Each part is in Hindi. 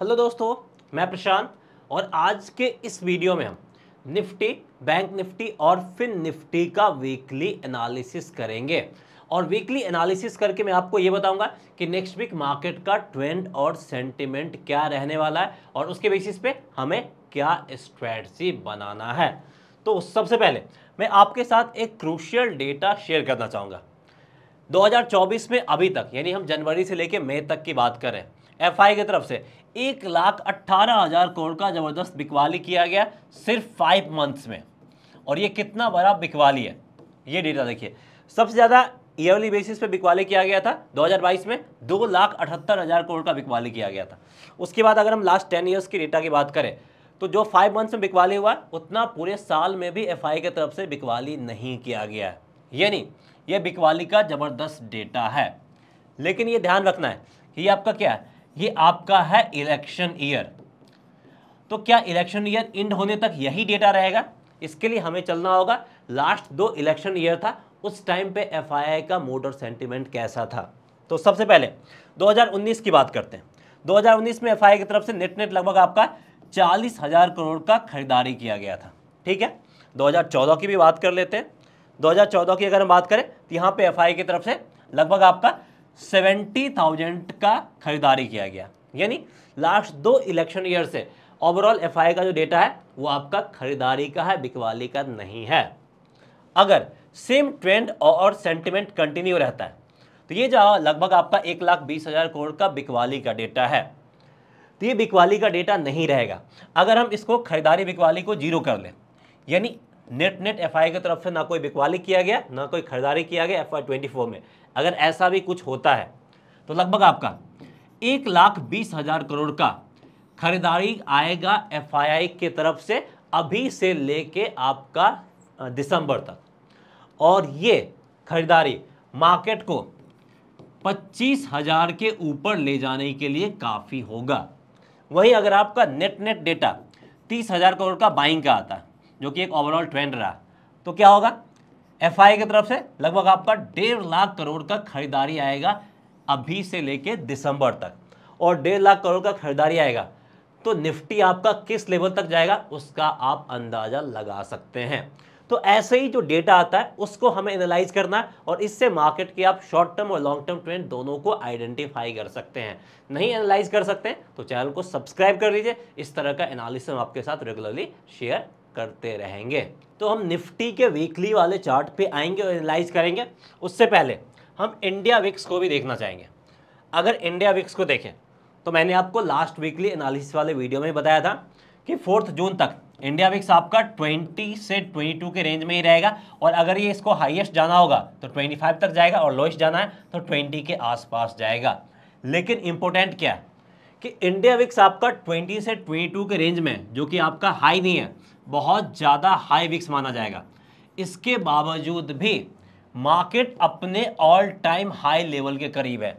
हेलो दोस्तों मैं प्रशांत और आज के इस वीडियो में हम निफ्टी बैंक निफ्टी और फिन निफ्टी का वीकली एनालिसिस करेंगे और वीकली एनालिसिस करके मैं आपको ये बताऊंगा कि नेक्स्ट वीक मार्केट का ट्रेंड और सेंटिमेंट क्या रहने वाला है और उसके बेसिस पे हमें क्या स्ट्रेटजी बनाना है तो सबसे पहले मैं आपके साथ एक क्रूशियल डेटा शेयर करना चाहूँगा 2024 में अभी तक यानी हम जनवरी से लेकर मई तक की बात करें एफआई की तरफ से एक लाख अट्ठारह हज़ार करोड़ का ज़बरदस्त बिकवाली किया गया सिर्फ फाइव मंथ्स में और ये कितना बड़ा बिकवाली है ये डेटा देखिए सबसे ज़्यादा ईयरली बेसिस पे बिकवाली किया गया था 2022 में दो लाख अठहत्तर हज़ार करोड़ का बिकवाली किया गया था उसके बाद अगर हम लास्ट टेन ईयर्स की डेटा की बात करें तो जो फाइव मंथ्स में बिकवाली हुआ है उतना पूरे साल में भी एफ आई की तरफ से बिकवाली नहीं किया गया है यानी यह बिकवाली का ज़बरदस्त डेटा है लेकिन ये ध्यान रखना है कि ये आपका क्या है ये आपका है इलेक्शन ईयर तो क्या इलेक्शन ईयर इंड होने तक यही डेटा रहेगा इसके लिए हमें चलना होगा लास्ट दो इलेक्शन ईयर था उस टाइम पे एफआईआई का मोड और सेंटिमेंट कैसा था तो सबसे पहले 2019 की बात करते हैं 2019 में एफआईआई की तरफ से नेट नेट लगभग आपका चालीस हज़ार करोड़ का खरीदारी किया गया था ठीक है 2014 की भी बात कर लेते हैं 2014 की अगर हम बात करें तो यहाँ पे एफआईआई की तरफ से लगभग आपका सेवेंटी थाउजेंड का खरीदारी किया गया यानी लास्ट दो इलेक्शन ईयर से ओवरऑल एफ का जो डेटा है वो आपका खरीदारी का है बिकवाली का नहीं है अगर सेम ट्रेंड और सेंटिमेंट कंटिन्यू रहता है तो ये जो लगभग आपका एक लाख बीस हज़ार करोड़ का बिकवाली का डेटा है तो ये बिकवाली का डेटा नहीं रहेगा अगर हम इसको खरीदारी बिकवाली को जीरो कर लें यानी नेट नेट एफ की तरफ से ना कोई बिकवाली किया गया ना कोई खरीदारी किया गया एफ आई में अगर ऐसा भी कुछ होता है तो लगभग आपका एक लाख बीस हजार करोड़ का खरीदारी आएगा एफआईआई के तरफ से अभी से लेके आपका दिसंबर तक और ये खरीदारी मार्केट को पच्चीस हजार के ऊपर ले जाने के लिए काफ़ी होगा वहीं अगर आपका नेट नेट डेटा तीस हजार करोड़ का बाइंग का आता है जो कि एक ओवरऑल ट्रेंड रहा तो क्या होगा एफ की तरफ से लगभग आपका डेढ़ लाख करोड़ का खरीदारी आएगा अभी से लेके दिसंबर तक और डेढ़ लाख करोड़ का खरीदारी आएगा तो निफ्टी आपका किस लेवल तक जाएगा उसका आप अंदाज़ा लगा सकते हैं तो ऐसे ही जो डेटा आता है उसको हमें एनालाइज करना है और इससे मार्केट के आप शॉर्ट टर्म और लॉन्ग टर्म ट्रेंड दोनों को आइडेंटिफाई कर सकते हैं नहीं एनालाइज कर सकते हैं तो चैनल को सब्सक्राइब कर लीजिए इस तरह का एनालिसिस हम आपके साथ रेगुलरली शेयर करते रहेंगे तो हम निफ्टी के वीकली वाले चार्ट पे आएंगे और एनालाइज करेंगे उससे पहले हम इंडिया विक्स को भी देखना चाहेंगे अगर इंडिया विक्स को देखें तो मैंने आपको लास्ट वीकली एनालिसिस वाले वीडियो में बताया था कि फोर्थ जून तक इंडिया विक्स आपका 20 से 22 के रेंज में ही रहेगा और अगर ये इसको हाईएस्ट जाना होगा तो 25 तक जाएगा और लोएस्ट जाना है तो 20 के आसपास जाएगा लेकिन इंपॉर्टेंट क्या है कि इंडिया विक्स आपका 20 से 22 के रेंज में जो कि आपका हाई नहीं है बहुत ज़्यादा हाई विक्स माना जाएगा इसके बावजूद भी मार्केट अपने ऑल टाइम हाई लेवल के करीब है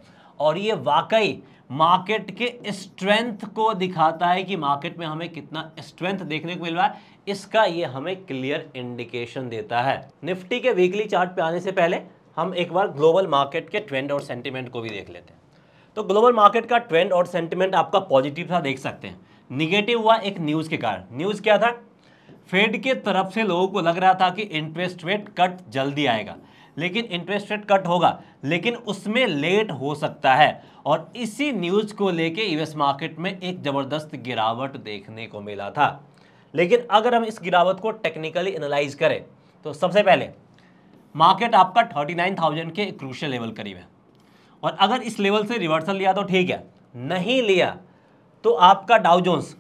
और ये वाकई मार्केट के स्ट्रेंथ को दिखाता है कि मार्केट में हमें कितना स्ट्रेंथ देखने को मिल रहा है इसका ये हमें क्लियर इंडिकेशन देता है निफ्टी के वीकली चार्ट पे आने से पहले हम एक बार ग्लोबल मार्केट के ट्रेंड और सेंटिमेंट को भी देख लेते हैं तो ग्लोबल मार्केट का ट्रेंड और सेंटिमेंट आपका पॉजिटिव था देख सकते हैं निगेटिव हुआ एक न्यूज़ के कारण न्यूज़ क्या था फेड के तरफ से लोगों को लग रहा था कि इंटरेस्ट रेट कट जल्दी आएगा लेकिन इंटरेस्ट रेट कट होगा लेकिन उसमें लेट हो सकता है और इसी न्यूज़ को लेके यूएस मार्केट में एक ज़बरदस्त गिरावट देखने को मिला था लेकिन अगर हम इस गिरावट को टेक्निकली एनालाइज करें तो सबसे पहले मार्केट आपका 39,000 के क्रूशल लेवल करीब है और अगर इस लेवल से रिवर्सल लिया तो ठीक है नहीं लिया तो आपका Dow Jones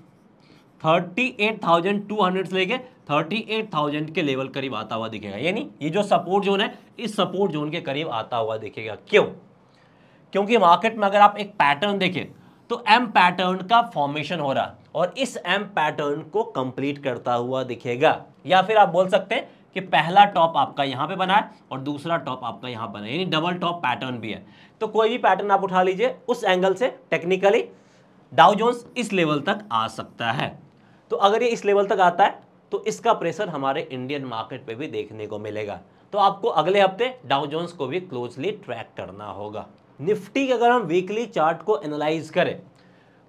thirty eight thousand two hundred से लेके थर्टी एट थाउजेंड के लेवल करीब आता हुआ दिखेगा यानी ये जो सपोर्ट जोन है इस सपोर्ट जोन के करीब आता हुआ दिखेगा क्यों क्योंकि मार्केट में अगर आप एक पैटर्न देखें तो एम पैटर्न का फॉर्मेशन हो रहा और इस एम पैटर्न को कंप्लीट करता हुआ दिखेगा या फिर आप बोल सकते हैं कि पहला टॉप आपका यहाँ पे बना है और दूसरा टॉप आपका यहाँ बना है यानी डबल टॉप पैटर्न भी है तो कोई भी पैटर्न आप उठा लीजिए उस एंगल से टेक्निकली डाउ इस लेवल तक आ सकता है तो अगर ये इस लेवल तक आता है तो इसका प्रेशर हमारे इंडियन मार्केट पे भी देखने को मिलेगा तो आपको अगले हफ्ते डाउ जोन्स को भी क्लोजली ट्रैक करना होगा निफ्टी अगर हम वीकली चार्ट को एनालाइज करें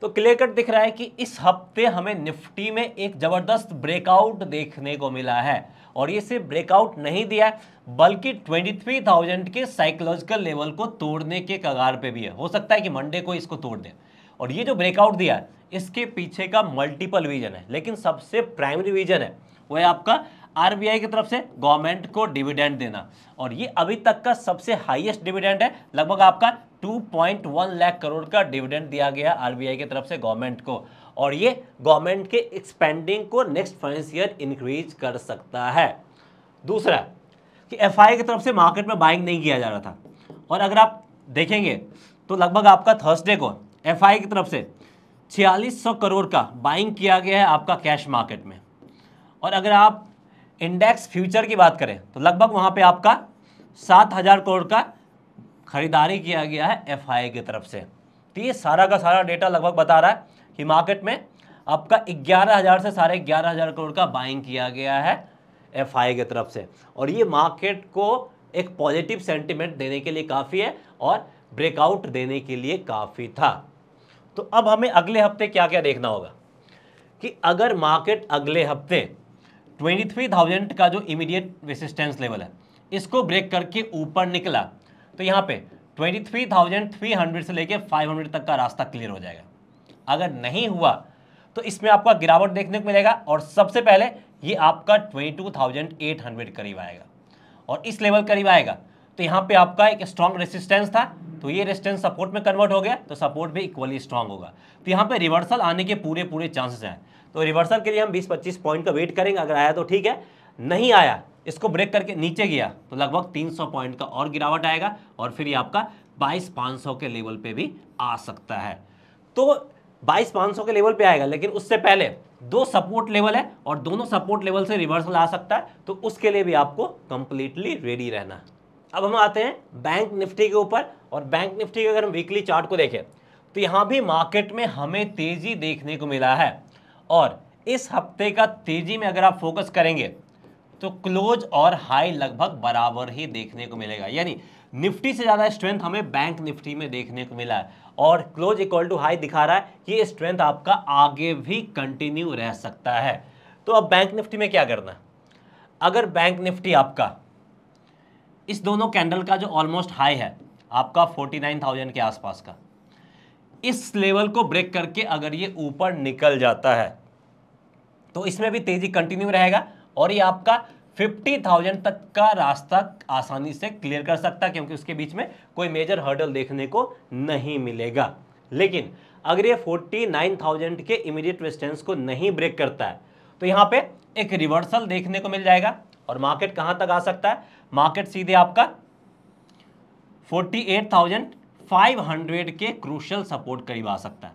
तो क्लियर कट दिख रहा है कि इस हफ्ते हमें निफ्टी में एक ज़बरदस्त ब्रेकआउट देखने को मिला है और ये सिर्फ ब्रेकआउट नहीं दिया है बल्कि 23,000 के साइकोलॉजिकल लेवल को तोड़ने के कगार पे भी है हो सकता है कि मंडे को इसको तोड़ दें और ये जो ब्रेकआउट दिया है इसके पीछे का मल्टीपल रीजन है लेकिन सबसे प्राइमरी रीजन है वह है आपका आरबीआई की तरफ से गवर्नमेंट को डिविडेंड देना और ये अभी तक का सबसे हाईएस्ट डिविडेंड है लगभग आपका 2.1 लाख करोड़ का डिविडेंड दिया गया आरबीआई की तरफ से गवर्नमेंट को और ये गवर्नमेंट के एक्सपेंडिंग को नेक्स्ट फाइनेंस ईयर इंक्रीज कर सकता है दूसरा कि एफ की तरफ से मार्केट में बाइंग नहीं किया जा रहा था और अगर आप देखेंगे तो लगभग आपका थर्सडे को एफआई की तरफ से छियालीस सौ करोड़ का बाइंग किया गया है आपका कैश मार्केट में और अगर आप इंडेक्स फ्यूचर की बात करें तो लगभग वहाँ पर आपका सात हज़ार करोड़ का खरीदारी किया गया है एफआई की तरफ से तो ये सारा का सारा डेटा लगभग बता रहा है कि मार्केट में आपका ग्यारह हज़ार से साढ़े ग्यारह हज़ार करोड़ का बाइंग किया गया है एफ आई की तरफ से और ये मार्केट को एक पॉजिटिव सेंटिमेंट देने के लिए काफ़ी है और ब्रेकआउट देने के लिए काफ़ी था तो अब हमें अगले हफ्ते क्या क्या देखना होगा कि अगर मार्केट अगले हफ्ते 23,000 का जो इमीडिएट रेसिस्टेंस लेवल है इसको ब्रेक करके ऊपर निकला तो यहाँ पे 23,300 से लेके 500 तक का रास्ता क्लियर हो जाएगा अगर नहीं हुआ तो इसमें आपका गिरावट देखने को मिलेगा और सबसे पहले ये आपका 22,800 करीब आएगा और इस लेवल करीब आएगा तो यहाँ पे आपका एक स्ट्रॉन्ग रेसिस्टेंस था तो ये रेजिस्टेंस सपोर्ट में कन्वर्ट हो गया तो सपोर्ट भी इक्वली स्ट्रांग होगा तो यहाँ पे रिवर्सल आने के पूरे पूरे चांसेस हैं तो रिवर्सल के लिए हम 20-25 पॉइंट का वेट करेंगे अगर आया तो ठीक है नहीं आया इसको ब्रेक करके नीचे गया तो लगभग तीन पॉइंट का और गिरावट आएगा और फिर ये आपका बाईस पाँच सौ के लेवल पर भी आ सकता है तो बाईस पाँच सौ के लेवल पर आएगा लेकिन उससे पहले दो सपोर्ट लेवल है और दोनों सपोर्ट लेवल से रिवर्सल आ सकता है तो उसके लिए भी आपको कंप्लीटली रेडी रहना अब हम आते हैं बैंक निफ्टी के ऊपर और बैंक निफ्टी के अगर हम वीकली चार्ट को देखें तो यहाँ भी मार्केट में हमें तेज़ी देखने को मिला है और इस हफ्ते का तेज़ी में अगर आप फोकस करेंगे तो क्लोज और हाई लगभग बराबर ही देखने को मिलेगा यानी निफ्टी से ज़्यादा स्ट्रेंथ हमें बैंक निफ्टी में देखने को मिला है और क्लोज इक्वल टू हाई दिखा रहा है ये स्ट्रेंथ आपका आगे भी कंटिन्यू रह सकता है तो अब बैंक निफ्टी में क्या करना है अगर बैंक निफ्टी आपका इस दोनों कैंडल का जो ऑलमोस्ट हाई है आपका 49,000 के आसपास का इस लेवल को ब्रेक करके अगर ये ऊपर निकल जाता है तो इसमें भी तेजी कंटिन्यू रहेगा और ये आपका 50,000 तक का रास्ता आसानी से क्लियर कर सकता है क्योंकि उसके बीच में कोई मेजर हर्डल देखने को नहीं मिलेगा लेकिन अगर ये 49,000 के इमीडिएट रेजिस्टेंस को नहीं ब्रेक करता है तो यहाँ पे एक रिवर्सल देखने को मिल जाएगा और मार्केट कहाँ तक आ सकता है मार्केट सीधे आपका 48,500 के क्रूशल सपोर्ट करीब आ सकता है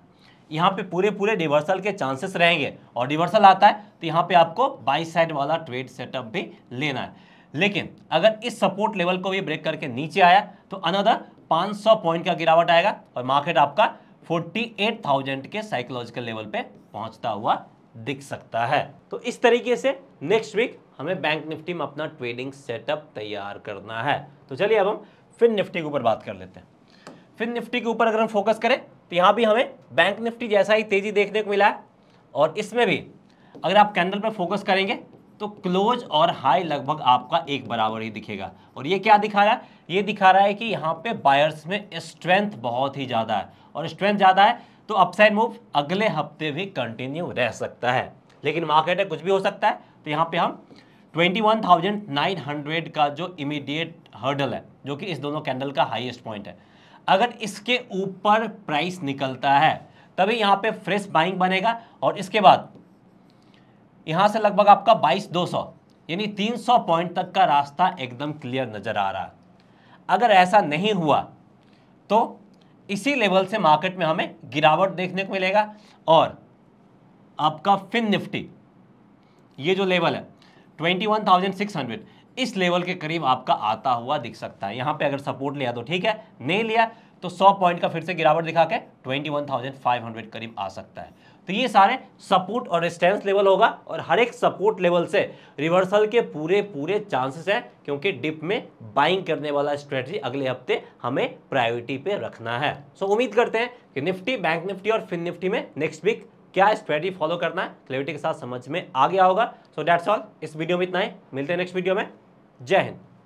यहाँ पे पूरे पूरे रिवर्सल के चांसेस रहेंगे और रिवर्सल आता है तो यहाँ पे आपको बाई साइड वाला ट्रेड सेटअप भी लेना है लेकिन अगर इस सपोर्ट लेवल को भी ब्रेक करके नीचे आया तो अनदर 500 पॉइंट का गिरावट आएगा और मार्केट आपका 48,000 के साइकोलॉजिकल लेवल पे पहुंचता हुआ दिख सकता है तो इस तरीके से नेक्स्ट वीक हमें बैंक निफ्टी में अपना ट्रेडिंग सेटअप तैयार करना है तो चलिए अब हम फिर निफ्टी के ऊपर बात कर लेते हैं फिर निफ्टी के ऊपर अगर हम फोकस करें तो यहाँ भी हमें बैंक निफ्टी जैसा ही तेज़ी देखने को मिला है और इसमें भी अगर आप कैंडल पर फोकस करेंगे तो क्लोज और हाई लगभग आपका एक बराबर ही दिखेगा और ये क्या दिखा रहा है ये दिखा रहा है कि यहाँ पे बायर्स में स्ट्रेंथ बहुत ही ज़्यादा है और स्ट्रेंथ ज़्यादा है तो अपसाइड मूव अगले हफ्ते भी कंटिन्यू रह सकता है लेकिन मार्केट में कुछ भी हो सकता है तो यहाँ पे हम 21,900 का जो इमीडिएट हर्डल है जो कि इस दोनों कैंडल का हाईएस्ट पॉइंट है अगर इसके ऊपर प्राइस निकलता है तभी यहाँ पे फ्रेश बाइंग बनेगा और इसके बाद यहाँ से लगभग आपका बाईस दो सौ यानी तीन सौ पॉइंट तक का रास्ता एकदम क्लियर नज़र आ रहा है अगर ऐसा नहीं हुआ तो इसी लेवल से मार्केट में हमें गिरावट देखने को मिलेगा और आपका फिन निफ्टी ये जो लेवल है 21,600 इस लेवल के करीब आपका आता हुआ दिख सकता है यहाँ पे अगर सपोर्ट लिया तो ठीक है नहीं लिया तो 100 पॉइंट का फिर से गिरावट दिखा के 21,500 करीब आ सकता है तो ये सारे सपोर्ट और रेजिस्टेंस लेवल होगा और हर एक सपोर्ट लेवल से रिवर्सल के पूरे पूरे चांसेस हैं क्योंकि डिप में बाइंग करने वाला स्ट्रेटजी अगले हफ्ते हमें प्रायोरिटी पे रखना है सो उम्मीद करते हैं कि निफ्टी बैंक निफ्टी और फिन निफ्टी में नेक्स्ट वीक क्या स्ट्रेटी फॉलो करना है क्लियरिटी के साथ समझ में आ गया होगा सो डैट्स ऑल इस वीडियो में इतना ही मिलते हैं नेक्स्ट वीडियो में जय हिंद